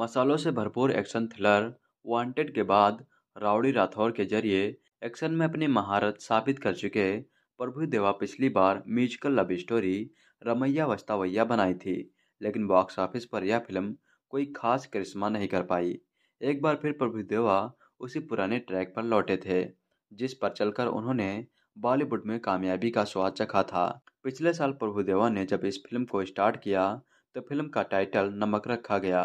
मसालों से भरपूर एक्शन थ्रिलर वांटेड के बाद राउडी राठौर के जरिए एक्शन में अपनी महारत साबित कर चुके प्रभु देवा पिछली बार musical love story Ramaiya Vastavaiya बनाई थी लेकिन बॉक्स ऑफिस पर यह फिल्म कोई खास करिश्मा नहीं कर पाई एक बार फिर प्रभु देवा उसी पुराने ट्रैक पर लौटे थे जिस पर चलकर उन्होंने बॉलीवुड में कामयाबी का स्वाद चखा था पिछले साल प्रभुदेवा ने जब इस फिल्म को स्टार्ट किया तो फिल्म का टाइटल नमक रखा गया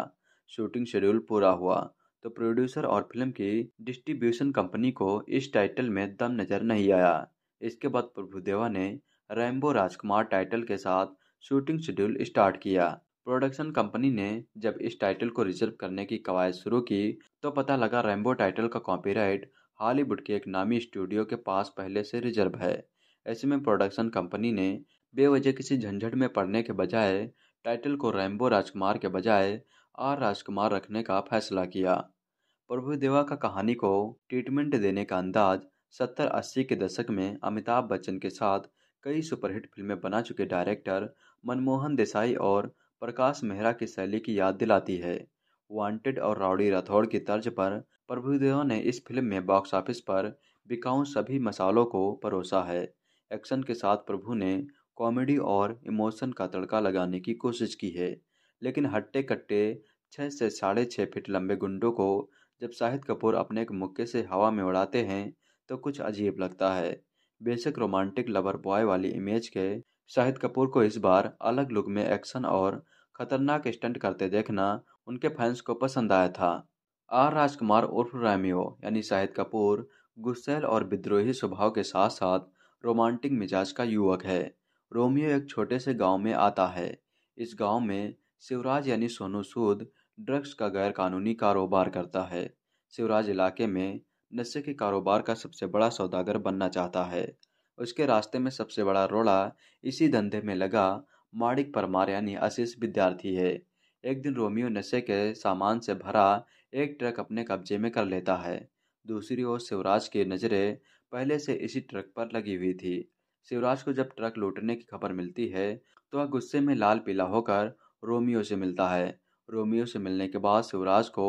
शूटिंग शेड्यूल पूरा हुआ तो प्रोड्यूसर और फिल्म की डिस्ट्रीब्यूशन कंपनी को इस टाइटल में दम नज़र नहीं आया इसके बाद प्रभुदेवा ने रैम्बो राजकुमार टाइटल के साथ शूटिंग शेड्यूल स्टार्ट किया प्रोडक्शन कंपनी ने जब इस टाइटल को रिजर्व करने की कवायद शुरू की तो पता लगा रैम्बो टाइटल का कॉपीराइट हॉलीवुड के एक नामी स्टूडियो के पास पहले से रिजर्व है ऐसे में प्रोडक्शन कंपनी ने बेवजह किसी झंझट में पड़ने के बजाय टाइटल को रैम्बो राजकुमार के बजाय आर राजकुमार रखने का फैसला किया प्रभु देवा का कहानी को ट्रीटमेंट देने का अंदाज सत्तर अस्सी के दशक में अमिताभ बच्चन के साथ कई सुपरहिट फिल्में बना चुके डायरेक्टर मनमोहन देसाई और प्रकाश मेहरा की शैली की याद दिलाती है वांटेड और राउडी राठौड़ की तर्ज पर प्रभुदेवा ने इस फिल्म में बॉक्स ऑफिस पर बिकाऊ सभी मसालों को परोसा है एक्शन के साथ प्रभु ने कॉमेडी और इमोशन का तड़का लगाने की कोशिश की है लेकिन हट्टे कट्टे छः से साढ़े छः फीट लंबे गुंडों को जब शाहिद कपूर अपने एक मुक्के से हवा में उड़ाते हैं तो कुछ अजीब लगता है बेशक रोमांटिक लवर बॉय वाली इमेज के शाहिद कपूर को इस बार अलग लुक में एक्शन और खतरनाक स्टंट करते देखना उनके फैंस को पसंद आया था आर राजकुमार उर्फ रैमियो यानी शाहिद कपूर गुस्सेल और विद्रोही स्वभाव के साथ साथ रोमांटिक मिजाज का युवक है रोमियो एक छोटे से गांव में आता है इस गांव में शिवराज यानी सोनू सूद ड्रग्स का गैरकानूनी कारोबार करता है शिवराज इलाके में नशे के कारोबार का सबसे बड़ा सौदागर बनना चाहता है उसके रास्ते में सबसे बड़ा रोड़ा इसी धंधे में लगा माणिक परमार यानी आशीष विद्यार्थी है एक दिन रोमियो नशे के सामान से भरा एक ट्रक अपने कब्जे में कर लेता है दूसरी ओर शिवराज की नज़रें पहले से इसी ट्रक पर लगी हुई थी शिवराज को जब ट्रक लूटने की खबर मिलती है तो वह गुस्से में लाल पीला होकर रोमियो से मिलता है रोमियो से मिलने के बाद शिवराज को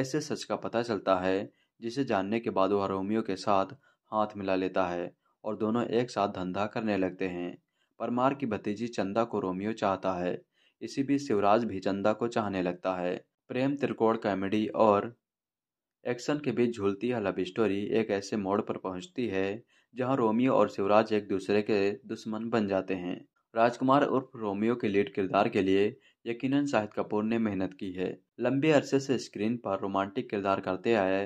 ऐसे सच का पता चलता है जिसे जानने के बाद वह रोमियो के साथ हाथ मिला लेता है और दोनों एक साथ धंधा करने लगते हैं परमार की भतीजी चंदा को रोमियो चाहता है इसी बीच शिवराज भी चंदा को चाहने लगता है प्रेम त्रिकोण कॉमेडी और एक्शन के बीच झूलती है लव स्टोरी एक ऐसे मोड़ पर पहुंचती है जहां रोमियो और शिवराज एक दूसरे के दुश्मन बन जाते हैं राजकुमार उर्फ रोमियो के लीड किरदार के लिए यकीनन शाहिद कपूर ने मेहनत की है लंबे अरसे से स्क्रीन पर रोमांटिक किरदार करते आए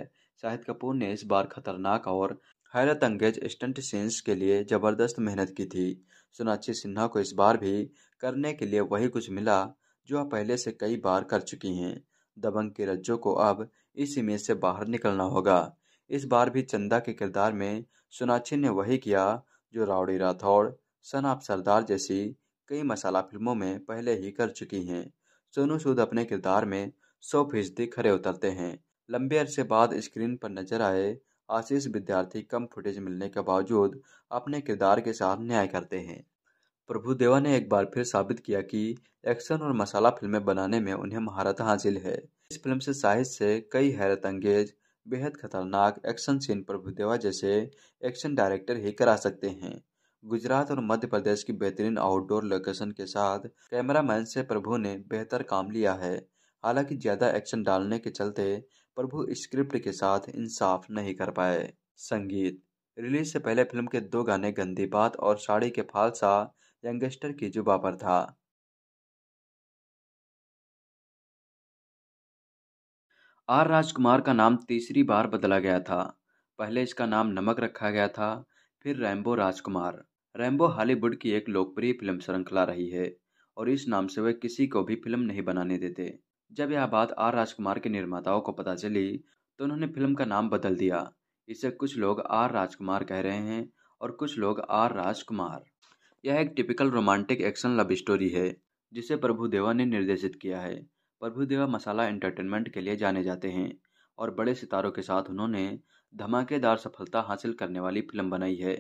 शाहिद कपूर ने इस बार खतरनाक और हैरत अंगेज स्टंट सीन्स के लिए ज़बरदस्त मेहनत की थी सोनाक्षी सिन्हा को इस बार भी करने के लिए वही कुछ मिला जो आप पहले से कई बार कर चुकी हैं दबंग के रज्जो को अब इस इमेज से बाहर निकलना होगा इस बार भी चंदा के किरदार में सोनाक्षी ने वही किया जो रावड़ी राठौड़ आप सरदार जैसी कई मसाला फिल्मों में पहले ही कर चुकी हैं सोनू सूद अपने किरदार में सौ फीसदी खड़े उतरते हैं लंबे अरसे बाद स्क्रीन पर नजर आए आशीष विद्यार्थी कम फुटेज मिलने के बावजूद अपने किरदार के साथ न्याय करते हैं प्रभु देवा ने एक बार फिर साबित किया कि एक्शन और मसाला फिल्में बनाने में उन्हें महारत हासिल है इस फिल्म से साहिश से कई हैरत अंगेज बेहद खतरनाक एक्शन सीन प्रभुदेवा जैसे एक्शन डायरेक्टर ही करा सकते हैं गुजरात और मध्य प्रदेश की बेहतरीन आउटडोर लोकेशन के साथ कैमरामैन से प्रभु ने बेहतर काम लिया है हालांकि ज़्यादा एक्शन डालने के चलते प्रभु स्क्रिप्ट के साथ इंसाफ नहीं कर पाए संगीत रिलीज से पहले फिल्म के दो गाने गंदी बात और साड़ी के फालसा यंगस्टर की जुबा पर था आर राजकुमार का नाम तीसरी बार बदला गया था पहले इसका नाम नमक रखा गया था फिर रैम्बो राजकुमार रैम्बो हॉलीवुड की एक लोकप्रिय फिल्म श्रृंखला रही है और इस नाम से वह किसी को भी फिल्म नहीं बनाने देते जब यह बात आर राजकुमार के निर्माताओं को पता चली तो उन्होंने फिल्म का नाम बदल दिया इसे कुछ लोग आर राजकुमार कह रहे हैं और कुछ लोग आर राजकुमार यह एक typical romantic action love story है जिसे प्रभु देवा ने निर्देशित किया है प्रभु देवा मसाला एंटरटेनमेंट के लिए जाने जाते हैं और बड़े सितारों के साथ उन्होंने धमाकेदार सफलता हासिल करने वाली फिल्म बनाई है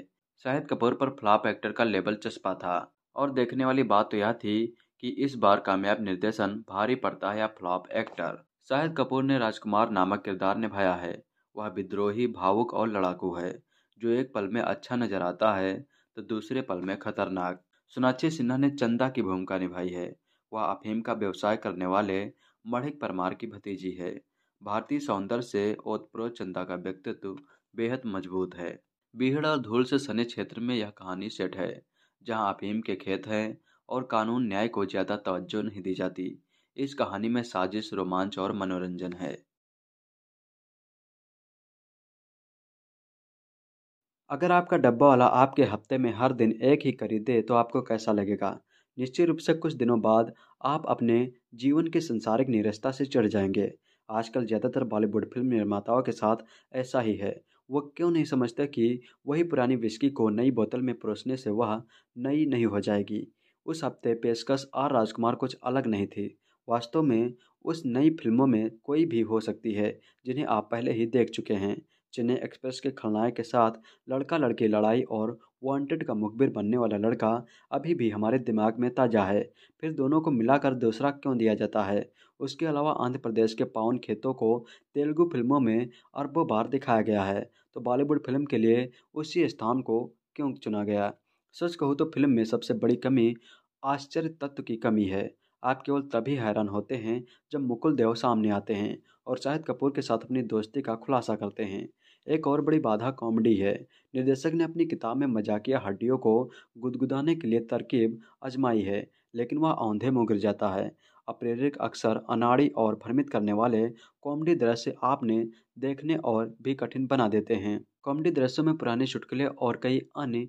शाहिद कपूर पर फ्लॉप एक्टर का लेबल चस्पा था और देखने वाली बात तो यह थी कि इस बार कामयाब निर्देशन भारी पड़ता है या फ्लॉप एक्टर शाहिद कपूर ने राजकुमार नामक किरदार निभाया है वह विद्रोही भावुक और लड़ाकू है जो एक पल में अच्छा नजर आता है तो दूसरे पल में खतरनाक सोनाक्षी सिन्हा ने चंदा की भूमिका निभाई है वह अफीम का व्यवसाय करने वाले मढ़िक परमार की भतीजी है भारतीय सौंदर्य से ओतप्रोत चंदा का व्यक्तित्व बेहद मजबूत है भीड़ और धूल से सने क्षेत्र में यह कहानी सेट है जहां अफीम के खेत हैं और कानून न्याय को ज़्यादा तवज्जो नहीं दी जाती इस कहानी में साजिश रोमांच और मनोरंजन है अगर आपका डब्बा वाला आपके हफ्ते में हर दिन एक ही खरीदे तो आपको कैसा लगेगा निश्चित रूप से कुछ दिनों बाद आप अपने जीवन के संसारिक निरस्ता से चढ़ जाएंगे आजकल ज़्यादातर बॉलीवुड फिल्म निर्माताओं के साथ ऐसा ही है वह क्यों नहीं समझते कि वही पुरानी विस्की को नई बोतल में परोसने से वह नई नहीं हो जाएगी उस हफ्ते पेशकश आर राजकुमार कुछ अलग नहीं थी वास्तव में उस नई फिल्मों में कोई भी हो सकती है जिन्हें आप पहले ही देख चुके हैं चेन्नई एक्सप्रेस के खलनायक के साथ लड़का लड़की लड़ाई और वांटेड का मुखबिर बनने वाला लड़का अभी भी हमारे दिमाग में ताज़ा है फिर दोनों को मिलाकर दूसरा क्यों दिया जाता है उसके अलावा आंध्र प्रदेश के पावन खेतों को तेलुगु फिल्मों में अरबों बार दिखाया गया है तो बॉलीवुड फिल्म के लिए उसी स्थान को क्यों चुना गया सच कहूँ तो फिल्म में सबसे बड़ी कमी आश्चर्य तत्व की कमी है आप केवल तभी हैरान होते हैं जब मुकुल देव सामने आते हैं और शाहिद कपूर के साथ अपनी दोस्ती का खुलासा करते हैं एक और बड़ी बाधा कॉमेडी है निर्देशक ने अपनी किताब में मजाकिया हड्डियों को गुदगुदाने के लिए तरकीब आजमाई है लेकिन वह औंधे में गिर जाता है अप्रेरक अक्सर अनाड़ी और भ्रमित करने वाले कॉमेडी दृश्य आपने देखने और भी कठिन बना देते हैं कॉमेडी दृश्यों में पुराने चुटकुले और कई अन्य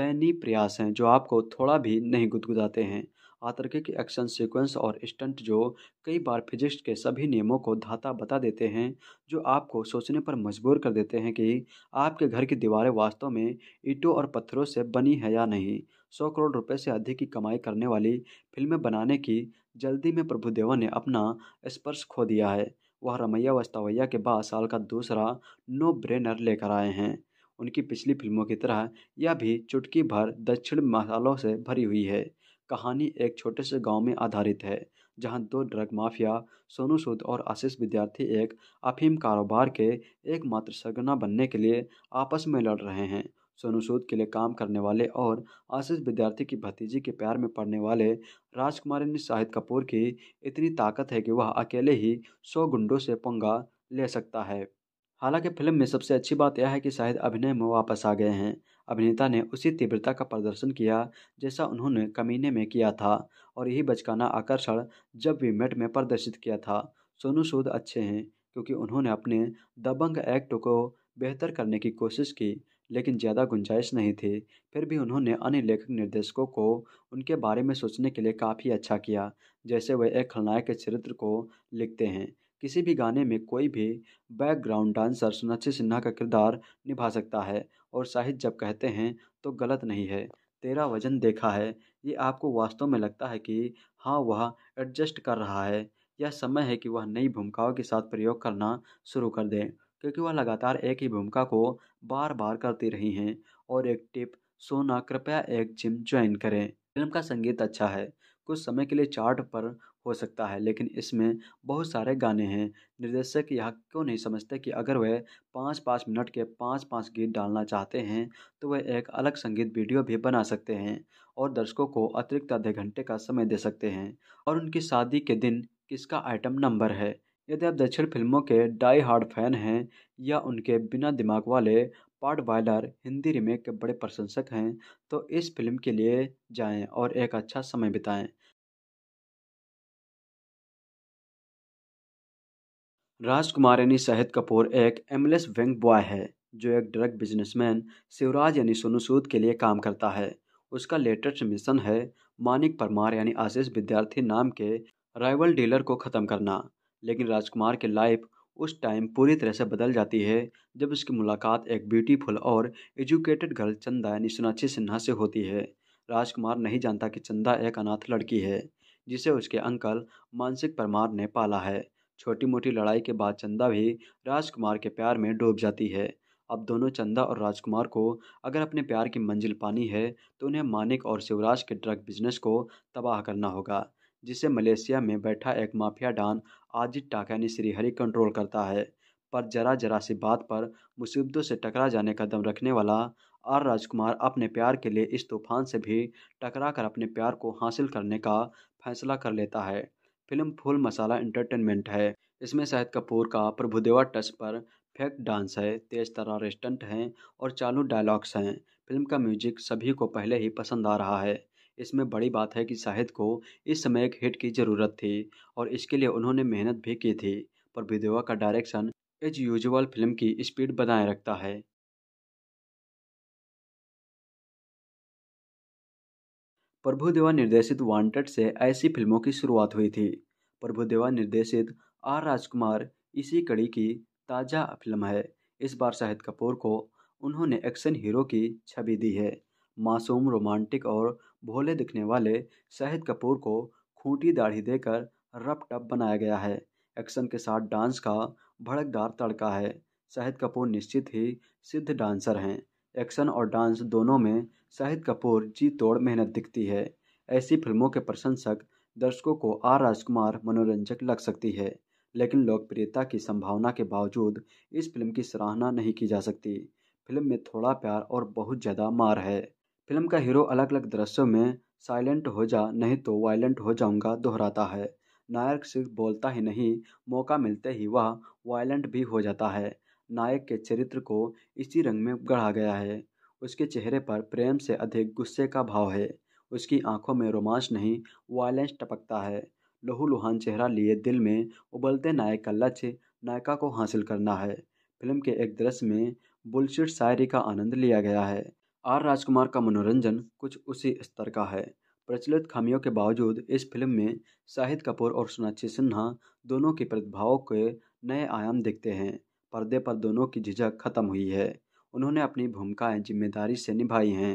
दयनीय प्रयास हैं जो आपको थोड़ा भी नहीं गुदगुदाते हैं आतर्किक एक्शन सीक्वेंस और स्टंट जो कई बार फिजिक्स के सभी नियमों को धाता बता देते हैं जो आपको सोचने पर मजबूर कर देते हैं कि आपके घर की दीवारें वास्तव में ईंटों और पत्थरों से बनी है या नहीं सौ करोड़ रुपए से अधिक की कमाई करने वाली फिल्में बनाने की जल्दी में प्रभुदेवा ने अपना स्पर्श खो दिया है वह रमैया वस्तावैया के बाद साल का दूसरा नो ब्रेनर लेकर आए हैं उनकी पिछली फिल्मों की तरह यह भी चुटकी भर दक्षिण मसालों से भरी हुई है कहानी एक छोटे से गांव में आधारित है जहां दो ड्रग माफिया सोनू सूद और आशीष विद्यार्थी एक अफीम कारोबार के एकमात्र सरगना बनने के लिए आपस में लड़ रहे हैं सोनू सूद के लिए काम करने वाले और आशीष विद्यार्थी की भतीजी के प्यार में पड़ने वाले राजकुमारी ने शाहिद कपूर की इतनी ताकत है कि वह अकेले ही सौ गुंडों से पंगा ले सकता है हालांकि फिल्म में सबसे अच्छी बात यह है कि शाहिद अभिनय में वापस आ गए हैं अभिनेता ने उसी तीव्रता का प्रदर्शन किया जैसा उन्होंने कमीने में किया था और यही बचकाना आकर्षण जब वी मेट में प्रदर्शित किया था सोनू सूद अच्छे हैं क्योंकि उन्होंने अपने दबंग एक्ट को बेहतर करने की कोशिश की लेकिन ज़्यादा गुंजाइश नहीं थी फिर भी उन्होंने अन्य लेखक निर्देशकों को उनके बारे में सोचने के लिए काफ़ी अच्छा किया जैसे वे एक खलनायक के चरित्र को लिखते हैं किसी भी गाने में कोई भी बैकग्राउंड डांसर सोनाक्षी सिन्हा का किरदार निभा सकता है और साहित्य जब कहते हैं तो गलत नहीं है तेरा वज़न देखा है ये आपको वास्तव में लगता है कि हाँ वह एडजस्ट कर रहा है यह समय है कि वह नई भूमिकाओं के साथ प्रयोग करना शुरू कर दें क्योंकि वह लगातार एक ही भूमिका को बार बार करती रही हैं और एक टिप सोना कृपया एक जिम ज्वाइन करें फिल्म का संगीत अच्छा है कुछ समय के लिए चार्ट पर हो सकता है लेकिन इसमें बहुत सारे गाने हैं निर्देशक यह क्यों नहीं समझते कि अगर वह पाँच पाँच मिनट के पाँच पाँच गीत डालना चाहते हैं तो वह एक अलग संगीत वीडियो भी बना सकते हैं और दर्शकों को अतिरिक्त आधे घंटे का समय दे सकते हैं और उनकी शादी के दिन किसका आइटम नंबर है यदि आप दक्षिण फिल्मों के डाई हार्ड फैन हैं या उनके बिना दिमाग वाले पार्ट वायलर हिंदी रीमेक के बड़े प्रशंसक हैं तो इस फिल्म के लिए जाएं और एक अच्छा समय बिताएं राजकुमार यानी शाहिद कपूर एक एमलेस व्यंग बॉय है जो एक ड्रग बिजनेसमैन शिवराज यानी सोनू सूद के लिए काम करता है उसका लेटेस्ट मिशन है मानिक परमार यानी आशीष विद्यार्थी नाम के राइवल डीलर को ख़त्म करना लेकिन राजकुमार की लाइफ उस टाइम पूरी तरह से बदल जाती है जब उसकी मुलाकात एक ब्यूटीफुल और एजुकेटेड गर्ल चंदा यानी सोनाक्षी सिन्हा से होती है राजकुमार नहीं जानता कि चंदा एक अनाथ लड़की है जिसे उसके अंकल मानसिक परमार ने पाला है छोटी मोटी लड़ाई के बाद चंदा भी राजकुमार के प्यार में डूब जाती है अब दोनों चंदा और राजकुमार को अगर अपने प्यार की मंजिल पानी है तो उन्हें मानिक और शिवराज के ड्रग बिजनेस को तबाह करना होगा जिसे मलेशिया में बैठा एक mafia don Ajit Takani Srihari control करता है पर जरा जरा सी बात पर मुसीबतों से टकरा जाने का दम रखने वाला आर राजकुमार अपने प्यार के लिए इस तूफान से भी टकरा कर अपने प्यार को हासिल करने का फैसला कर लेता है फिल्म फुल मसाला एंटरटेनमेंट है इसमें शाहिद कपूर का Prabhudeva touch perfect dance है तेज तरह रेस्टेंट हैं और चालू डायलॉग्स हैं फिल्म का म्यूजिक सभी को पहले ही पसंद आ रहा है इसमें बड़ी बात है कि शाहिद को इस समय एक हिट की ज़रूरत थी और इसके लिए उन्होंने मेहनत भी की थी प्रभुदेवा का डायरेक्शन एज यूजुअल फिल्म की स्पीड बनाए रखता है प्रभु देवा निर्देशित वांटेड से ऐसी फिल्मों की शुरुआत हुई थी प्रभु देवा निर्देशित आर राजकुमार इसी कड़ी की ताज़ा फिल्म है इस बार शाहिद कपूर को उन्होंने एक्शन हीरो की छवि दी है मासूम रोमांटिक और भोले दिखने वाले शाहिद कपूर को खूंटी दाढ़ी देकर रप टप बनाया गया है एक्शन के साथ डांस का भड़कदार तड़का है शाहिद कपूर निश्चित ही सिद्ध डांसर हैं एक्शन और डांस दोनों में शाहिद कपूर जी तोड़ मेहनत दिखती है ऐसी फिल्मों के प्रशंसक दर्शकों को आर राजकुमार मनोरंजक लग सकती है लेकिन लोकप्रियता की संभावना के बावजूद इस फिल्म की सराहना नहीं की जा सकती फिल्म में थोड़ा प्यार और बहुत ज़्यादा मार है फिल्म का हीरो अलग अलग दृश्यों में साइलेंट हो जा नहीं तो वायलेंट हो जाऊंगा दोहराता है नायक सिर्फ बोलता ही नहीं मौका मिलते ही वह वायलेंट भी हो जाता है नायक के चरित्र को इसी रंग में गढ़ा गया है उसके चेहरे पर प्रेम से अधिक गुस्से का भाव है उसकी आंखों में रोमांच नहीं वायलेंस टपकता है लुहान चेहरा लिए दिल में उबलते नायक का लक्ष्य नायिका को हासिल करना है फिल्म के एक दृश्य में बुलशिट शायरी का आनंद लिया गया है आर राजकुमार का मनोरंजन कुछ उसी स्तर का है प्रचलित खामियों के बावजूद इस फिल्म में शाहिद कपूर और सोनाक्षी सिन्हा दोनों की प्रतिभाओं के नए आयाम दिखते हैं पर्दे पर दोनों की झिझक खत्म हुई है उन्होंने अपनी भूमिकाएं जिम्मेदारी से निभाई हैं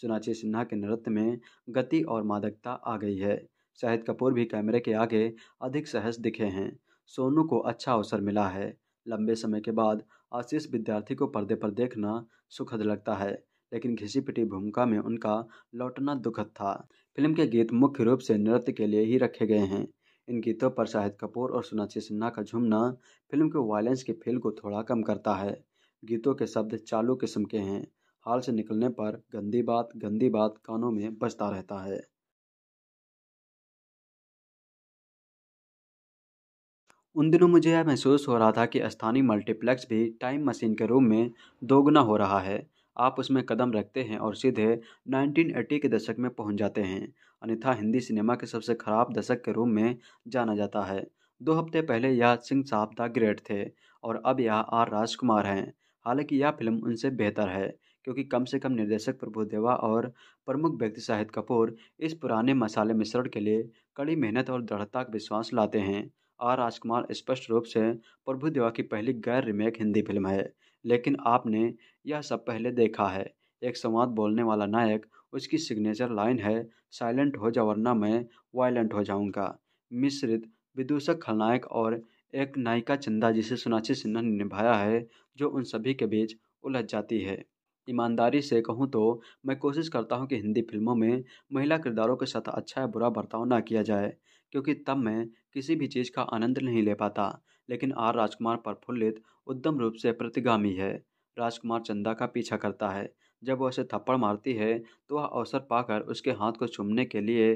सुनाची सिन्हा के नृत्य में गति और मादकता आ गई है शाहिद कपूर भी कैमरे के आगे अधिक सहज दिखे हैं सोनू को अच्छा अवसर मिला है लंबे समय के बाद आशीष विद्यार्थी को पर्दे पर देखना सुखद लगता है लेकिन घिसी पिटी भूमिका में उनका लौटना दुखद था फिल्म के गीत मुख्य रूप से नृत्य के लिए ही रखे गए हैं इन गीतों पर शाहिद कपूर और सोनाक्षी सिन्हा का झूमना फिल्म के वायलेंस के फील को थोड़ा कम करता है गीतों के शब्द चालू किस्म के हैं हाल से निकलने पर गंदी बात गंदी बात कानों में बजता रहता है उन दिनों मुझे यह महसूस हो रहा था कि स्थानीय मल्टीप्लेक्स भी टाइम मशीन के रूप में दोगुना हो रहा है आप उसमें कदम रखते हैं और सीधे 1980 के दशक में पहुंच जाते हैं अन्यथा हिंदी सिनेमा के सबसे खराब दशक के रूप में जाना जाता है दो हफ्ते पहले यह सिंह साहब द ग्रेट थे और अब यह आर राजकुमार हैं हालांकि यह फिल्म उनसे बेहतर है क्योंकि कम से कम निर्देशक प्रभुदेवा और प्रमुख व्यक्ति शाहिद कपूर इस पुराने मसाले मिश्रण के लिए कड़ी मेहनत और दृढ़ता का विश्वास लाते हैं आर राजकुमार स्पष्ट रूप से प्रभुदेवा की पहली गैर रिमेक हिंदी फिल्म है लेकिन आपने यह सब पहले देखा है एक संवाद बोलने वाला नायक उसकी सिग्नेचर लाइन है साइलेंट हो जा वरना मैं वायलेंट हो जाऊंगा मिश्रित विदूषक खलनायक और एक नायिका चंदा जिसे सोनाक्षी सिन्हा ने निभाया है जो उन सभी के बीच उलझ जाती है ईमानदारी से कहूँ तो मैं कोशिश करता हूँ कि हिंदी फिल्मों में महिला किरदारों के साथ अच्छा या बुरा बर्ताव ना किया जाए क्योंकि तब मैं किसी भी चीज़ का आनंद नहीं ले पाता लेकिन आर राजकुमार प्रफुल्लित उद्यम रूप से प्रतिगामी है राजकुमार चंदा का पीछा करता है जब वह उसे थप्पड़ मारती है तो वह अवसर पाकर उसके हाथ को चुमने के लिए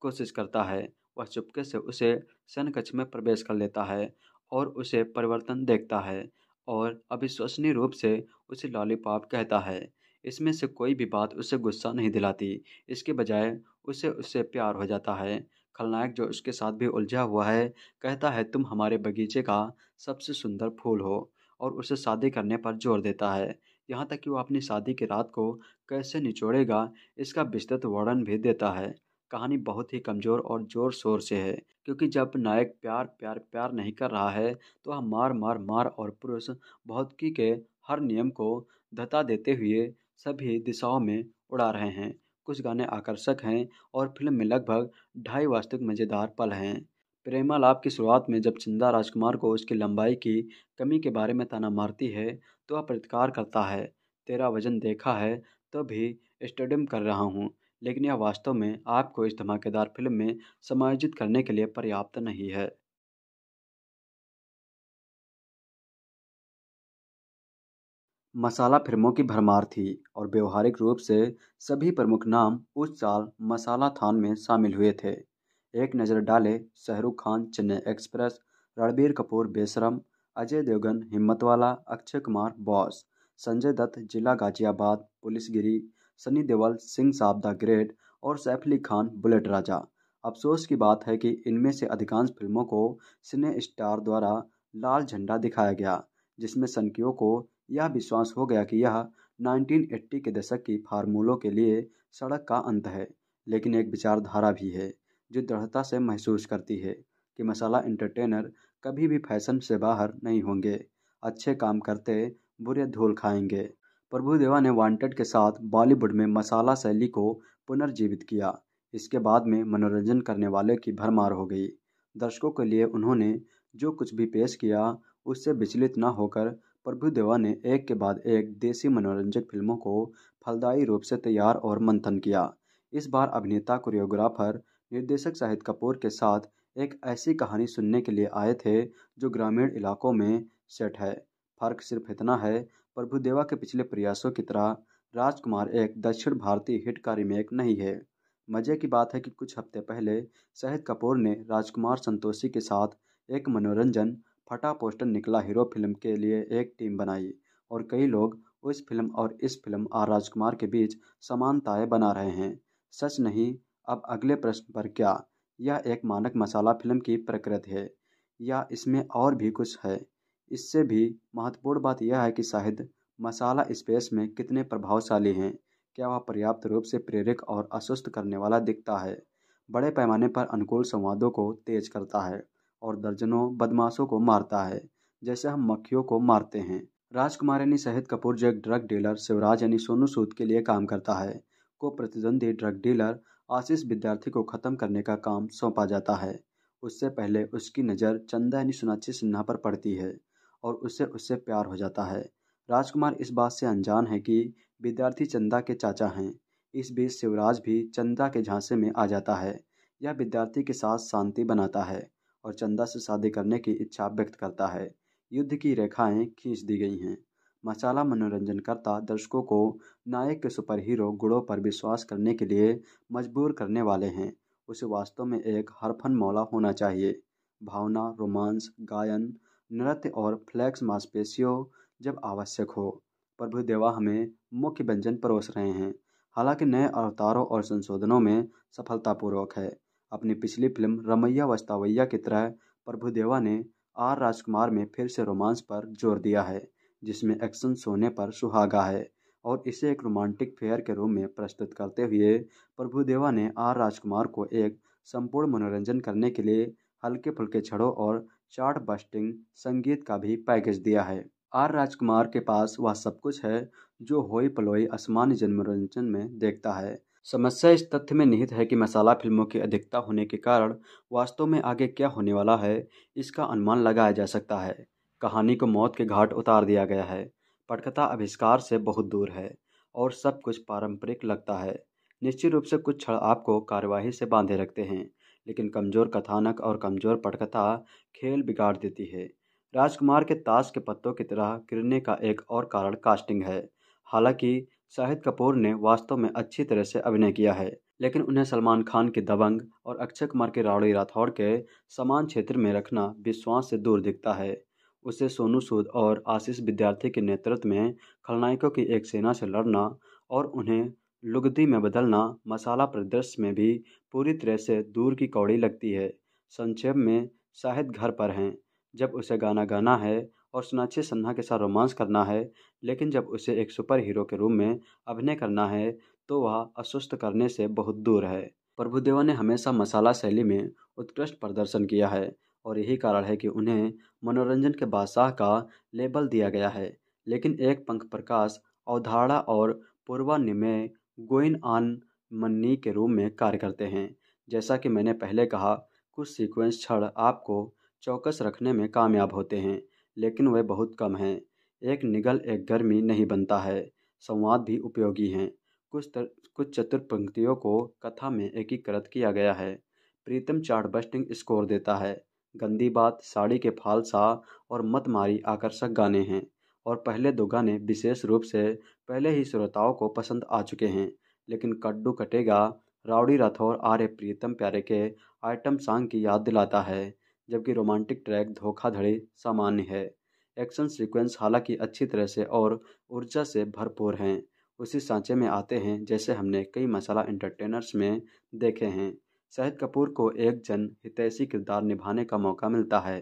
कोशिश करता है वह चुपके से उसे शयनकक्ष में प्रवेश कर लेता है और उसे परिवर्तन देखता है और अविश्वसनीय रूप से उसे लॉलीपॉप कहता है इसमें से कोई भी बात उसे गुस्सा नहीं दिलाती इसके बजाय उसे उससे प्यार हो जाता है खलनायक जो उसके साथ भी उलझा हुआ है कहता है तुम हमारे बगीचे का सबसे सुंदर फूल हो और उसे शादी करने पर जोर देता है यहाँ तक कि वह अपनी शादी की रात को कैसे निचोड़ेगा इसका विस्तृत वर्णन भी देता है कहानी बहुत ही कमज़ोर और ज़ोर शोर से है क्योंकि जब नायक प्यार प्यार प्यार नहीं कर रहा है तो वह मार मार मार और पुरुष भौतिकी के हर नियम को धता देते हुए सभी दिशाओं में उड़ा रहे हैं कुछ गाने आकर्षक हैं और फिल्म में लगभग ढाई वास्तविक मज़ेदार पल हैं प्रेमा लाभ की शुरुआत में जब चंदा राजकुमार को उसकी लंबाई की कमी के बारे में ताना मारती है तो वह प्रतिकार करता है तेरा वजन देखा है तो भी स्टेडियम कर रहा हूँ लेकिन यह वास्तव में आपको इस धमाकेदार फिल्म में समायोजित करने के लिए पर्याप्त नहीं है मसाला फिल्मों की भरमार थी और व्यवहारिक रूप से सभी प्रमुख नाम उस साल मसाला थान में शामिल हुए थे एक नज़र डालें शाहरुख खान चेन्नई एक्सप्रेस रणबीर कपूर बेशरम अजय देवगन हिम्मतवाला अक्षय कुमार बॉस संजय दत्त जिला गाजियाबाद पुलिसगिरी सनी देवल सिंह साहब द ग्रेट और सैफ अली खान बुलेट राजा अफसोस की बात है कि इनमें से अधिकांश फिल्मों को सिने स्टार द्वारा लाल झंडा दिखाया गया जिसमें सनकियों को यह विश्वास हो गया कि यह 1980 के दशक की फार्मूलों के लिए सड़क का अंत है लेकिन एक विचारधारा भी है जो दृढ़ता से महसूस करती है कि मसाला एंटरटेनर कभी भी फैशन से बाहर नहीं होंगे अच्छे काम करते बुरे धूल खाएंगे प्रभु देवा ने वांटेड के साथ बॉलीवुड में मसाला शैली को पुनर्जीवित किया इसके बाद में मनोरंजन करने वाले की भरमार हो गई दर्शकों के लिए उन्होंने जो कुछ भी पेश किया उससे विचलित न होकर प्रभु देवा ने एक के बाद एक देसी मनोरंजक फिल्मों को फलदायी रूप से तैयार और मंथन किया इस बार अभिनेता कोरियोग्राफर निर्देशक शाहिद कपूर के साथ एक ऐसी कहानी सुनने के लिए आए थे जो ग्रामीण इलाकों में सेट है फर्क सिर्फ इतना है प्रभुदेवा के पिछले प्रयासों की तरह राजकुमार एक दक्षिण भारतीय हिट का रीमेक नहीं है मजे की बात है कि कुछ हफ्ते पहले शाहिद कपूर ने राजकुमार संतोषी के साथ एक मनोरंजन फटा पोस्टर निकला हीरो फिल्म के लिए एक टीम बनाई और कई लोग उस फिल्म और इस फिल्म आर राजकुमार के बीच समानताएं बना रहे हैं सच नहीं अब अगले प्रश्न पर क्या यह एक मानक मसाला फिल्म की प्रकृति है या इसमें और भी कुछ है इससे भी महत्वपूर्ण बात यह है कि शाहिद मसाला स्पेस में कितने प्रभावशाली हैं क्या वह पर्याप्त रूप से प्रेरक और अस्वस्थ करने वाला दिखता है बड़े पैमाने पर अनुकूल संवादों को तेज करता है और दर्जनों बदमाशों को मारता है जैसे हम मक्खियों को मारते हैं राजकुमार यानी शहीद कपूर जो एक ड्रग डीलर शिवराज यानी सोनू सूद के लिए काम करता है को प्रतिद्वंदी ड्रग डीलर आशीष विद्यार्थी को ख़त्म करने का काम सौंपा जाता है उससे पहले उसकी नज़र चंदा यानी सोनाक्षी सिन्हा पर पड़ती है और उससे उससे प्यार हो जाता है राजकुमार इस बात से अनजान है कि विद्यार्थी चंदा के चाचा हैं इस बीच शिवराज भी चंदा के झांसे में आ जाता है यह विद्यार्थी के साथ शांति बनाता है और चंदा से शादी करने की इच्छा व्यक्त करता है युद्ध की रेखाएं खींच दी गई हैं मसाला मनोरंजन करता दर्शकों को नायक के सुपरहीरो गुड़ों पर विश्वास करने के लिए मजबूर करने वाले हैं उसे वास्तव में एक हरफन मौला होना चाहिए भावना रोमांस गायन नृत्य और फ्लैक्स मांसपेशियों जब आवश्यक हो प्रभु देवा हमें मुख्य व्यंजन परोस रहे हैं हालांकि नए अवतारों और संशोधनों में सफलतापूर्वक है अपनी पिछली फिल्म रमैया वस्तावैया की तरह प्रभुदेवा ने आर राजकुमार में फिर से रोमांस पर जोर दिया है जिसमें एक्शन सोने पर सुहागा है और इसे एक रोमांटिक फेयर के रूप में प्रस्तुत करते हुए प्रभुदेवा ने आर राजकुमार को एक संपूर्ण मनोरंजन करने के लिए हल्के फुल्के छड़ों और चार्ट बस्टिंग संगीत का भी पैकेज दिया है आर राजकुमार के पास वह सब कुछ है जो होई पलोई असमान जनमनोरंजन में देखता है समस्या इस तथ्य में निहित है कि मसाला फिल्मों की अधिकता होने के कारण वास्तव में आगे क्या होने वाला है इसका अनुमान लगाया जा सकता है कहानी को मौत के घाट उतार दिया गया है पटकथा आविष्कार से बहुत दूर है और सब कुछ पारंपरिक लगता है निश्चित रूप से कुछ क्षण आपको कार्यवाही से बांधे रखते हैं लेकिन कमज़ोर कथानक और कमज़ोर पटकथा खेल बिगाड़ देती है राजकुमार के ताश के पत्तों की तरह गिरने का एक और कारण कास्टिंग है हालांकि शाहिद कपूर ने वास्तव में अच्छी तरह से अभिनय किया है लेकिन उन्हें सलमान खान की दबंग और अक्षय कुमार के रावड़ी राठौड़ के समान क्षेत्र में रखना विश्वास से दूर दिखता है उसे सोनू सूद और आशीष विद्यार्थी के नेतृत्व में खलनायकों की एक सेना से लड़ना और उन्हें लुगदी में बदलना मसाला प्रदर्श में भी पूरी तरह से दूर की कौड़ी लगती है संक्षेप में शाहिद घर पर हैं जब उसे गाना गाना है और सुनाक्षी सन्हा के साथ रोमांस करना है लेकिन जब उसे एक सुपर हीरो के रूप में अभिनय करना है तो वह अस्वस्थ करने से बहुत दूर है प्रभुदेवा ने हमेशा मसाला शैली में उत्कृष्ट प्रदर्शन किया है और यही कारण है कि उन्हें मनोरंजन के बादशाह का लेबल दिया गया है लेकिन एक पंख प्रकाश अवधारणा और पूर्वानिमेय गोइन आन मन्नी के रूप में कार्य करते हैं जैसा कि मैंने पहले कहा कुछ सीक्वेंस क्षण आपको चौकस रखने में कामयाब होते हैं लेकिन वे बहुत कम हैं एक निगल एक गर्मी नहीं बनता है संवाद भी उपयोगी हैं कुछ तर, कुछ चतुर पंक्तियों को कथा में एकीकृत किया गया है प्रीतम चार्ट बस्टिंग स्कोर देता है गंदी बात साड़ी के फालसा और मत मारी आकर्षक गाने हैं और पहले दो गाने विशेष रूप से पहले ही श्रोताओं को पसंद आ चुके हैं लेकिन कड्डू कटेगा राउडी राठौर आर्य प्रीतम प्यारे के आइटम सॉन्ग की याद दिलाता है जबकि रोमांटिक ट्रैक धोखाधड़ी सामान्य है एक्शन सीक्वेंस हालांकि अच्छी तरह से और ऊर्जा से भरपूर हैं उसी सांचे में आते हैं जैसे हमने कई मसाला एंटरटेनर्स में देखे हैं शाहिद कपूर को एक जन हितैषी किरदार निभाने का मौका मिलता है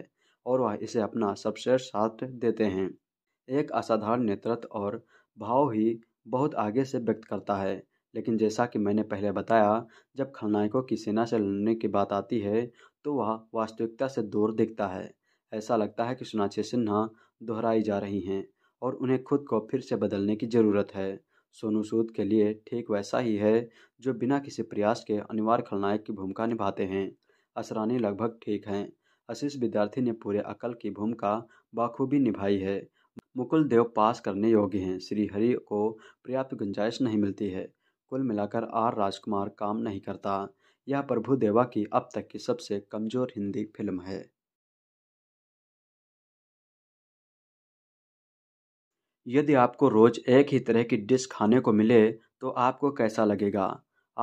और वह इसे अपना सर्वश्रेष्ठ साथ देते हैं एक असाधारण नेतृत्व और भाव ही बहुत आगे से व्यक्त करता है लेकिन जैसा कि मैंने पहले बताया जब खलनायकों की सेना से लड़ने की बात आती है तो वह वास्तविकता से दूर दिखता है ऐसा लगता है कि सोनाक्षी सिन्हा दोहराई जा रही हैं और उन्हें खुद को फिर से बदलने की ज़रूरत है सोनू सूद के लिए ठीक वैसा ही है जो बिना किसी प्रयास के अनिवार्य खलनायक की भूमिका निभाते हैं असरानी लगभग ठीक हैं आशीष विद्यार्थी ने पूरे अकल की भूमिका बाखूबी निभाई है मुकुल देव पास करने योग्य हैं श्रीहरि को पर्याप्त गुंजाइश नहीं मिलती है कुल मिलाकर आर राजकुमार काम नहीं करता यह प्रभु देवा की अब तक की सबसे कमज़ोर हिंदी फिल्म है यदि आपको रोज एक ही तरह की डिश खाने को मिले तो आपको कैसा लगेगा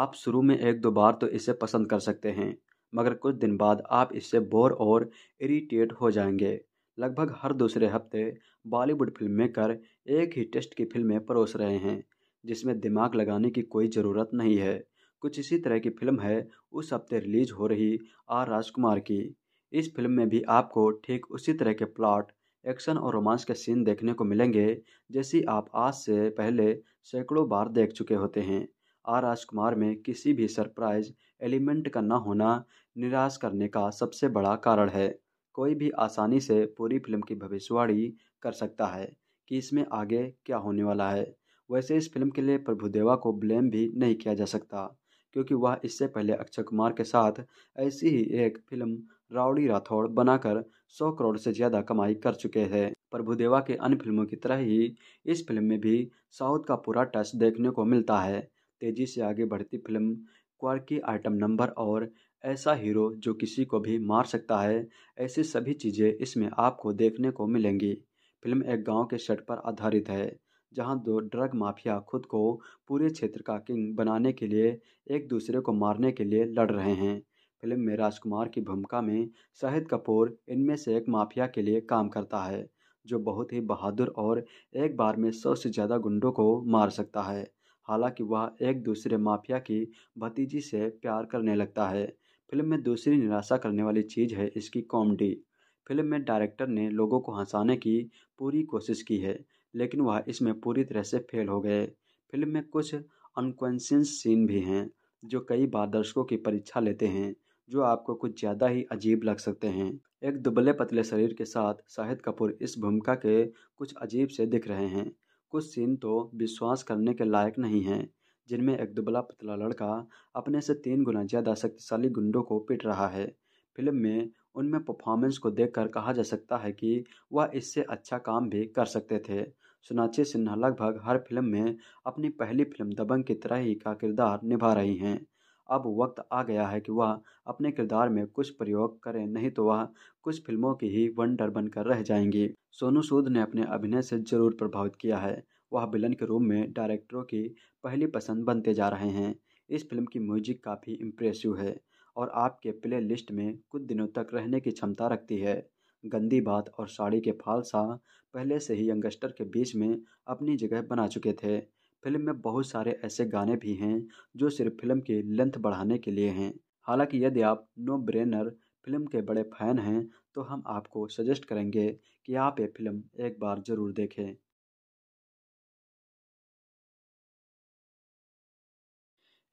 आप शुरू में एक दो बार तो इसे पसंद कर सकते हैं मगर कुछ दिन बाद आप इससे बोर और इरीटेट हो जाएंगे लगभग हर दूसरे हफ्ते बॉलीवुड फिल्म मेकर एक ही टेस्ट की फिल्में परोस रहे हैं जिसमें दिमाग लगाने की कोई ज़रूरत नहीं है कुछ इसी तरह की फिल्म है उस हफ्ते रिलीज हो रही आर राजकुमार की इस फिल्म में भी आपको ठीक उसी तरह के प्लॉट एक्शन और रोमांस के सीन देखने को मिलेंगे जैसी आप आज से पहले सैकड़ों बार देख चुके होते हैं आर राजकुमार में किसी भी सरप्राइज एलिमेंट का न होना निराश करने का सबसे बड़ा कारण है कोई भी आसानी से पूरी फिल्म की भविष्यवाणी कर सकता है कि इसमें आगे क्या होने वाला है वैसे इस फिल्म के लिए प्रभुदेवा को ब्लेम भी नहीं किया जा सकता क्योंकि वह इससे पहले अक्षय कुमार के साथ ऐसी ही एक फिल्म राउडी राठौड़ बनाकर 100 करोड़ से ज़्यादा कमाई कर चुके हैं प्रभुदेवा के अन्य फिल्मों की तरह ही इस फिल्म में भी साउथ का पूरा टच देखने को मिलता है तेजी से आगे बढ़ती फिल्म क्वार्की आइटम नंबर और ऐसा हीरो जो किसी को भी मार सकता है ऐसी सभी चीज़ें इसमें आपको देखने को मिलेंगी फिल्म एक गांव के शट पर आधारित है जहां दो ड्रग माफिया खुद को पूरे क्षेत्र का किंग बनाने के लिए एक दूसरे को मारने के लिए लड़ रहे हैं फिल्म में राजकुमार की भूमिका में शाहिद कपूर इनमें से एक माफिया के लिए काम करता है जो बहुत ही बहादुर और एक बार में सौ से ज़्यादा गुंडों को मार सकता है हालांकि वह एक दूसरे माफिया की भतीजी से प्यार करने लगता है फिल्म में दूसरी निराशा करने वाली चीज़ है इसकी कॉमेडी फिल्म में डायरेक्टर ने लोगों को हंसाने की पूरी कोशिश की है लेकिन वह इसमें पूरी तरह से फेल हो गए फिल्म में कुछ अनकॉन्शियस सीन भी हैं जो कई बार दर्शकों की परीक्षा लेते हैं जो आपको कुछ ज़्यादा ही अजीब लग सकते हैं एक दुबले पतले शरीर के साथ शाहिद कपूर इस भूमिका के कुछ अजीब से दिख रहे हैं कुछ सीन तो विश्वास करने के लायक नहीं हैं जिनमें एक दुबला पतला लड़का अपने से तीन गुना ज़्यादा शक्तिशाली गुंडों को पीट रहा है फिल्म में उनमें परफॉर्मेंस को देखकर कहा जा सकता है कि वह इससे अच्छा काम भी कर सकते थे सोनाक्षी सिन्हा लगभग हर फिल्म में अपनी पहली फिल्म दबंग की तरह ही का किरदार निभा रही हैं अब वक्त आ गया है कि वह अपने किरदार में कुछ प्रयोग करें नहीं तो वह कुछ फिल्मों की ही वंडर बनकर रह जाएंगी सोनू सूद ने अपने अभिनय से जरूर प्रभावित किया है वह विलन के रूप में डायरेक्टरों की पहली पसंद बनते जा रहे हैं इस फिल्म की म्यूजिक काफ़ी इम्प्रेसिव है और आपके प्ले लिस्ट में कुछ दिनों तक रहने की क्षमता रखती है गंदी बात और साड़ी के फालसा पहले से ही यंगस्टर के बीच में अपनी जगह बना चुके थे फिल्म में बहुत सारे ऐसे गाने भी हैं जो सिर्फ फिल्म की लेंथ बढ़ाने के लिए हैं हालांकि यदि आप नो ब्रेनर फिल्म के बड़े फ़ैन हैं तो हम आपको सजेस्ट करेंगे कि आप ये फिल्म एक बार ज़रूर देखें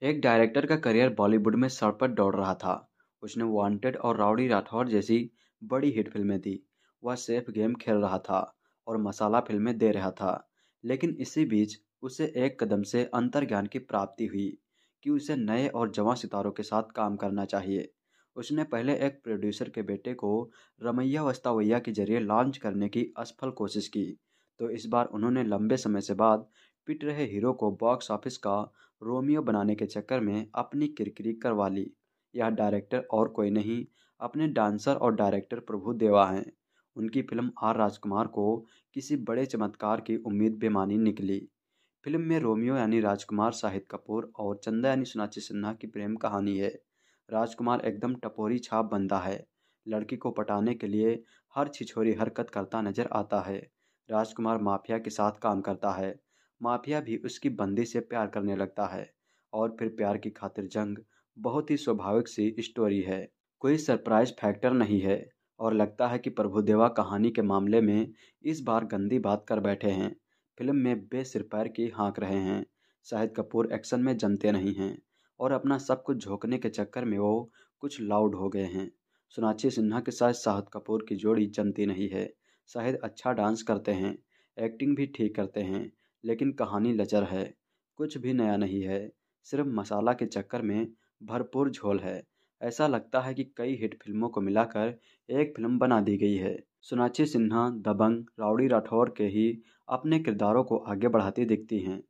एक डायरेक्टर का करियर बॉलीवुड में सड़ पर दौड़ रहा था उसने वांटेड और राउडी राठौर जैसी बड़ी हिट फिल्में दी वह सेफ गेम खेल रहा था और मसाला फिल्में दे रहा था लेकिन इसी बीच उसे एक कदम से अंतर ज्ञान की प्राप्ति हुई कि उसे नए और जवां सितारों के साथ काम करना चाहिए उसने पहले एक प्रोड्यूसर के बेटे को रमैया वस्तावैया के जरिए लॉन्च करने की असफल कोशिश की तो इस बार उन्होंने लंबे समय से बाद पिट रहे हीरो को बॉक्स ऑफिस का रोमियो बनाने के चक्कर में अपनी किरकिरी करवा ली यह डायरेक्टर और कोई नहीं अपने डांसर और डायरेक्टर प्रभु देवा हैं उनकी फिल्म आर राजकुमार को किसी बड़े चमत्कार की उम्मीद बेमानी निकली फिल्म में रोमियो यानी राजकुमार शाहिद कपूर और चंदा यानी सुनाची सिन्हा की प्रेम कहानी है राजकुमार एकदम टपोरी छाप बंदा है लड़की को पटाने के लिए हर छिछोरी हरकत करता नजर आता है राजकुमार माफिया के साथ काम करता है माफिया भी उसकी बंदी से प्यार करने लगता है और फिर प्यार की खातिर जंग बहुत ही स्वाभाविक सी स्टोरी है कोई सरप्राइज फैक्टर नहीं है और लगता है कि प्रभुदेवा कहानी के मामले में इस बार गंदी बात कर बैठे हैं फिल्म में बे सिर पैर किए हाँक रहे हैं शाहिद कपूर एक्शन में जमते नहीं हैं और अपना सब कुछ झोंकने के चक्कर में वो कुछ लाउड हो गए हैं सोनाक्षी सिन्हा के साथ शाहिद कपूर की जोड़ी जमती नहीं है शाहिद अच्छा डांस करते हैं एक्टिंग भी ठीक करते हैं लेकिन कहानी लचर है कुछ भी नया नहीं है सिर्फ मसाला के चक्कर में भरपूर झोल है ऐसा लगता है कि कई हिट फिल्मों को मिलाकर एक फिल्म बना दी गई है सोनाक्षी सिन्हा दबंग राउडी राठौर के ही अपने किरदारों को आगे बढ़ाती दिखती हैं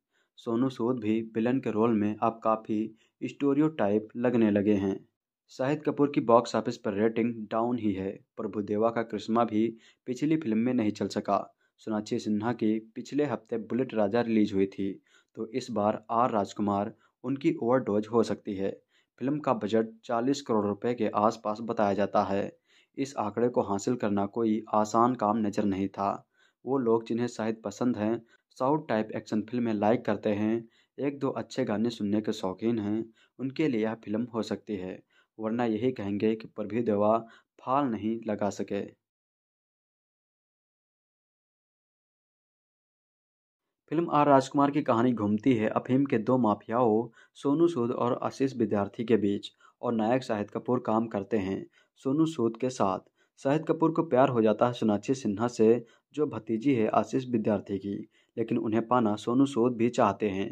सोनू सूद भी विलन के रोल में अब काफ़ी स्टोरियो टाइप लगने लगे हैं शाहिद कपूर की बॉक्स ऑफिस पर रेटिंग डाउन ही है प्रभुदेवा का करिश्मा भी पिछली फिल्म में नहीं चल सका सोनाक्षी सिन्हा की पिछले हफ्ते बुलेट राजा रिलीज हुई थी तो इस बार आर राजकुमार उनकी ओवरडोज हो सकती है फिल्म का बजट 40 करोड़ रुपए के आसपास बताया जाता है इस आंकड़े को हासिल करना कोई आसान काम नज़र नहीं था वो लोग जिन्हें शायद पसंद हैं साउथ टाइप एक्शन फिल्में लाइक करते हैं एक दो अच्छे गाने सुनने के शौकीन हैं उनके लिए यह फिल्म हो सकती है वरना यही कहेंगे कि प्रभु देवा फाल नहीं लगा सके फिल्म आर राजकुमार की कहानी घूमती है अफीम के दो माफियाओं सोनू सूद और आशीष विद्यार्थी के बीच और नायक शाहिद कपूर काम करते हैं सोनू सूद के साथ शाहिद कपूर को प्यार हो जाता है सोनाक्षी सिन्हा से जो भतीजी है आशीष विद्यार्थी की लेकिन उन्हें पाना सोनू सूद भी चाहते हैं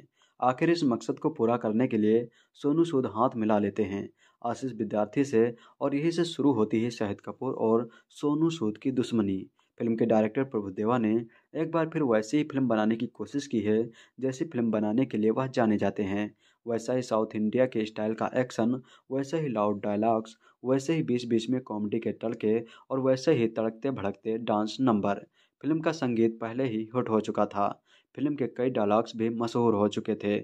आखिर इस मकसद को पूरा करने के लिए सोनू सूद हाथ मिला लेते हैं आशीष विद्यार्थी से और यही से शुरू होती है शाहिद कपूर और सोनू सूद की दुश्मनी फिल्म के डायरेक्टर प्रभुदेवा ने एक बार फिर वैसी ही फिल्म बनाने की कोशिश की है जैसी फिल्म बनाने के लिए वह जाने जाते हैं वैसा ही साउथ इंडिया के स्टाइल का एक्शन वैसे ही लाउड डायलॉग्स वैसे ही बीच बीच में कॉमेडी के तड़के और वैसे ही तड़कते भड़कते डांस नंबर फिल्म का संगीत पहले ही हिट हो चुका था फिल्म के कई डायलॉग्स भी मशहूर हो चुके थे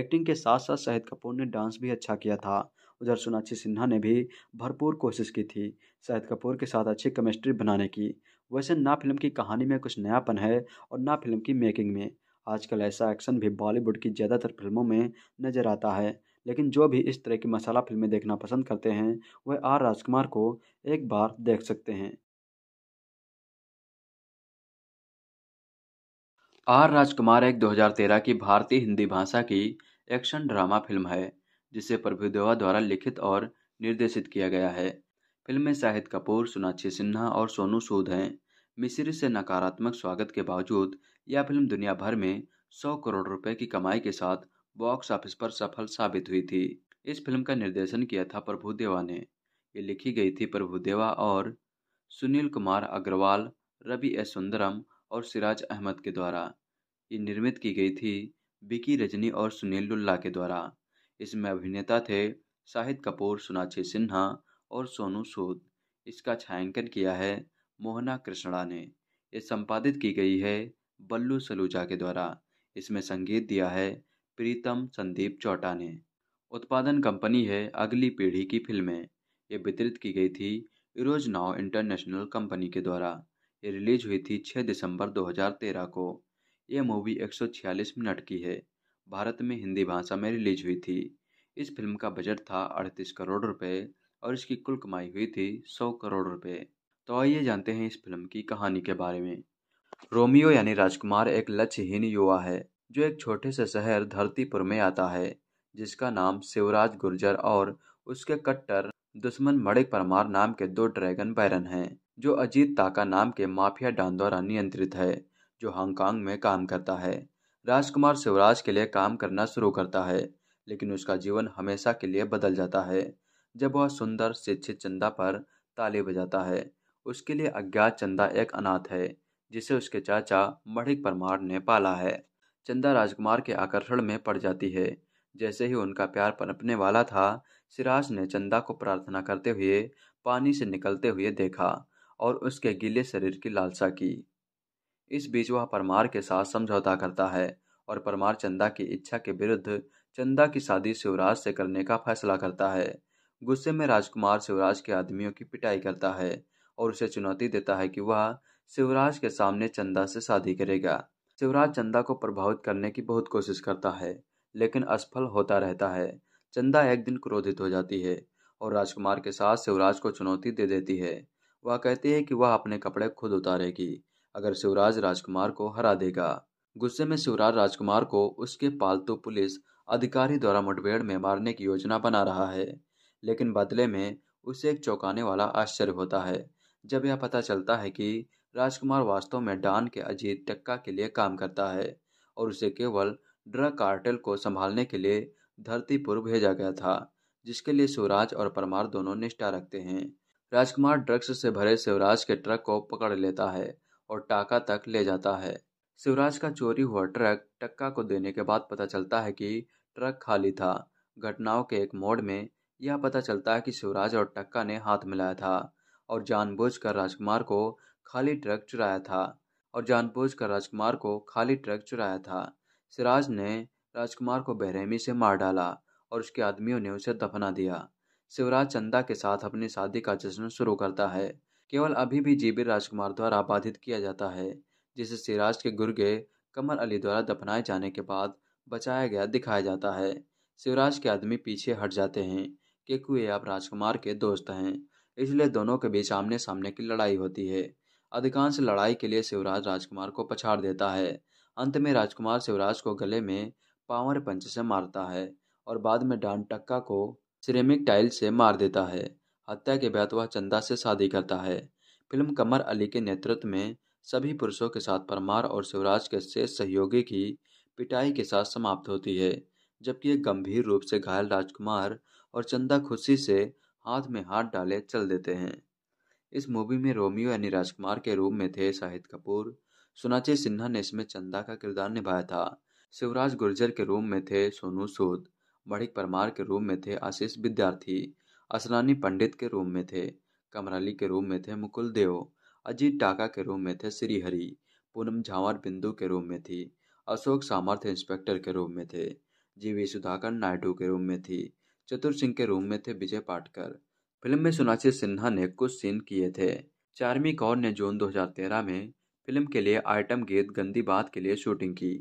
एक्टिंग के साथ साथ शाहिद कपूर ने डांस भी अच्छा किया था उधर सोनाक्षी सिन्हा ने भी भरपूर कोशिश की थी शाहिद कपूर के साथ अच्छी केमिस्ट्री बनाने की वैसे ना फिल्म की कहानी में कुछ नयापन है और ना फिल्म की मेकिंग में आजकल ऐसा एक्शन भी बॉलीवुड की ज़्यादातर फिल्मों में नज़र आता है लेकिन जो भी इस तरह की मसाला फिल्में देखना पसंद करते हैं वह आर राजकुमार को एक बार देख सकते हैं आर राजकुमार एक 2013 की भारतीय हिंदी भाषा की एक्शन ड्रामा फिल्म है जिसे प्रभुदेवा द्वारा लिखित और निर्देशित किया गया है फिल्म में शाहिद कपूर सोनाक्षी सिन्हा और सोनू सूद हैं मिस्र से नकारात्मक स्वागत के बावजूद यह फिल्म दुनिया भर में 100 करोड़ रुपए की कमाई के साथ बॉक्स ऑफिस पर सफल साबित हुई थी इस फिल्म का निर्देशन किया था प्रभुदेवा ने ये लिखी गई थी प्रभुदेवा और सुनील कुमार अग्रवाल रवि एस सुंदरम और सिराज अहमद के द्वारा ये निर्मित की गई थी बिकी रजनी और सुनील लुल्ला के द्वारा इसमें अभिनेता थे शाहिद कपूर सोनाक्षी सिन्हा और सोनू सूद इसका छायांकन किया है मोहना कृष्णा ने यह संपादित की गई है बल्लू सलूजा के द्वारा इसमें संगीत दिया है प्रीतम संदीप चौटा ने उत्पादन कंपनी है अगली पीढ़ी की फिल्में ये वितरित की गई थी इरोज नाव इंटरनेशनल कंपनी के द्वारा ये रिलीज हुई थी 6 दिसंबर 2013 को ये मूवी 146 मिनट की है भारत में हिंदी भाषा में रिलीज हुई थी इस फिल्म का बजट था अड़तीस करोड़ रुपए और इसकी कुल कमाई हुई थी सौ करोड़ रुपए तो आइए जानते हैं इस फिल्म की कहानी के बारे में रोमियो यानी राजकुमार एक लक्ष्यहीन युवा है जो एक छोटे से शहर धरतीपुर में आता है जिसका नाम शिवराज गुर्जर और उसके कट्टर दुश्मन मड़े परमार नाम के दो ड्रैगन बैरन हैं जो अजीत ताका नाम के माफिया डॉन द्वारा नियंत्रित है जो हांगकांग में काम करता है राजकुमार शिवराज के लिए काम करना शुरू करता है लेकिन उसका जीवन हमेशा के लिए बदल जाता है जब वह सुंदर शिक्षित चंदा पर ताली बजाता है उसके लिए अज्ञात चंदा एक अनाथ है जिसे उसके चाचा मणिक परमार ने पाला है चंदा राजकुमार के आकर्षण में पड़ जाती है जैसे ही उनका प्यार पनपने वाला था सिराज ने चंदा को प्रार्थना करते हुए पानी से निकलते हुए देखा और उसके गीले शरीर की लालसा की इस बीच वह परमार के साथ समझौता करता है और परमार चंदा की इच्छा के विरुद्ध चंदा की शादी शिवराज से करने का फैसला करता है गुस्से में राजकुमार शिवराज के आदमियों की पिटाई करता है और उसे चुनौती देता है कि वह शिवराज के सामने चंदा से शादी करेगा शिवराज चंदा को प्रभावित करने की बहुत कोशिश करता है लेकिन असफल होता रहता है चंदा एक दिन क्रोधित हो जाती है और राजकुमार के साथ शिवराज को चुनौती दे देती है वह कहती है कि वह अपने कपड़े खुद उतारेगी अगर शिवराज राजकुमार को हरा देगा गुस्से में शिवराज राजकुमार को उसके पालतू पुलिस अधिकारी द्वारा मुठभेड़ में मारने की योजना बना रहा है लेकिन बदले में उसे एक चौंकाने वाला आश्चर्य होता है जब यह पता चलता है कि राजकुमार वास्तव में डान के अजीत टक्का के लिए काम करता है और उसे केवल ड्रग कार्टेल को संभालने के लिए धरती पर भेजा गया था जिसके लिए शिवराज और परमार दोनों निष्ठा रखते हैं राजकुमार ड्रग्स से भरे शिवराज के ट्रक को पकड़ लेता है और टाका तक ले जाता है शिवराज का चोरी हुआ ट्रक टक्का को देने के बाद पता चलता है कि ट्रक खाली था घटनाओं के एक मोड़ में यह पता चलता है कि शिवराज और टक्का ने हाथ मिलाया था और जानबूझकर राजकुमार को खाली ट्रक चुराया था और जानबूझकर राजकुमार को खाली ट्रक चुराया था सिराज ने राजकुमार को बेरहमी से मार डाला और उसके आदमियों ने उसे दफना दिया शिवराज चंदा के साथ अपनी शादी का जश्न शुरू करता है केवल अभी भी जीबी राजकुमार द्वारा बाधित किया जाता है जिसे सिराज के गुर्गे कमर अली द्वारा दफनाए जाने के बाद बचाया गया दिखाया जाता है शिवराज के आदमी पीछे हट जाते हैं केकुयैया राजकुमार के दोस्त हैं इसलिए दोनों के बीच आमने सामने की लड़ाई होती है अधिकांश लड़ाई के लिए शिवराज राजकुमार को पछाड़ देता है अंत में राजकुमार शिवराज को गले में पावर पंच से मारता है और बाद में डान टक्का को सिरेमिक टाइल से मार देता है हत्या के बाद वह चंदा से शादी करता है फिल्म कमर अली के नेतृत्व में सभी पुरुषों के साथ परमार और शिवराज के शेष सहयोगी की पिटाई के साथ समाप्त होती है जबकि एक गंभीर रूप से घायल राजकुमार और चंदा खुशी से हाथ में हाथ डाले चल देते हैं इस मूवी में रोमियो यानी राजकुमार के रूप में थे शाहिद कपूर सुनाची सिन्हा ने इसमें चंदा का किरदार निभाया था शिवराज गुर्जर के रूप में थे सोनू सूद मणिक परमार के रूप में थे आशीष विद्यार्थी असलानी पंडित के रूप में थे कमराली के रूप में थे मुकुल देव अजीत डाका के रूप में थे श्रीहरि पूनम झावर बिंदु के रूप में थी अशोक सामर्थ्य इंस्पेक्टर के रूप में थे जी वी सुधाकर नायडू के रूप में थी चतुर सिंह के रूम में थे विजय पाटकर फिल्म में सोनाक्षी सिन्हा ने कुछ सीन किए थे चार्मी कौर ने जून 2013 में फिल्म के लिए आइटम गीत गंदी बात के लिए शूटिंग की